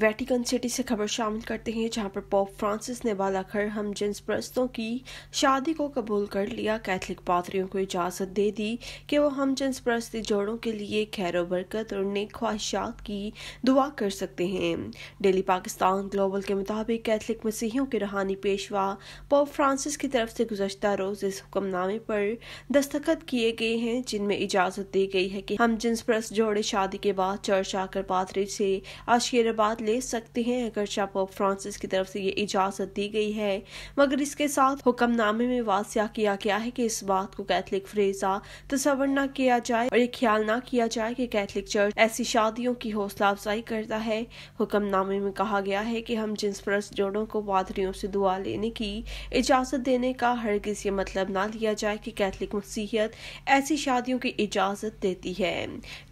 Vatican city से खबर शामिल करते हैं जहां पर पोप फ्रांसिस ने बालाखर हम जिन्स प्रस्तों की शादी को कबूल कर लिया कैथलिक पादरियों को इजाज़त दे दी कि वो हम जिन्स प्रस्त जोड़ों के लिए खैर बरकत और नेक ख्वाहिशात की दुआ कर सकते हैं डेली पाकिस्तान ग्लोबल के मुताबिक कैथलिक मसीहियों के रूहानी पेशवा पोप फ्रांसिस की तरफ से गुजशत रोज़ इस हुक्मनामे पर दस्तखत किए गए हैं जिनमें इजाज़त दी गई है कि हम जिन्स प्रस्त जोड़े शादी के बाद चर्च आकर पादरी से आशीर्वाद ले सकते हैं अगरचा पोप फ्रांसिस की तरफ से ये इजाज़त दी गई है मगर इसके साथ हुक्मनामे में वास्या किया गया है कि इस बात को कैथलिक फ्रेजा तस्वर न किया जाए और ये ख्याल न किया जाए कि कैथलिक चर्च ऐसी शादियों की हौसला अफजाई करता है हुक्मनामे में कहा गया है कि हम जिन परस्त जोड़ों को पादरियों से दुआ लेने की इजाज़त देने का हरगिज़ ये मतलब ना लिया जाए कि कैथलिक मसीहत ऐसी शादियों की इजाज़त देती है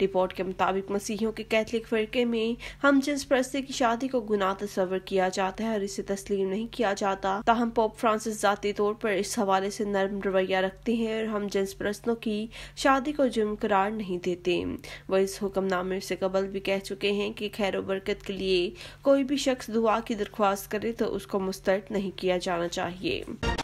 रिपोर्ट के मुताबिक मसीहियों के कैथलिक फ़िरके में हम जिन परस्ती की शादी को गुना तस्वर किया जाता है और इसे तस्लीम नहीं किया जाता ताहम पोप फ्रांसिस जाती तौर पर इस हवाले से नरम रवैया रखते हैं और हम जिन्स प्रस्तों की शादी को जुर्म करार नहीं देते वह इस हुक्मनामे से कबल भी कह चुके हैं कि खैर बरकत के लिए कोई भी शख्स दुआ की दरख्वास्त करे तो उसको मुस्तरद नहीं किया जाना चाहिए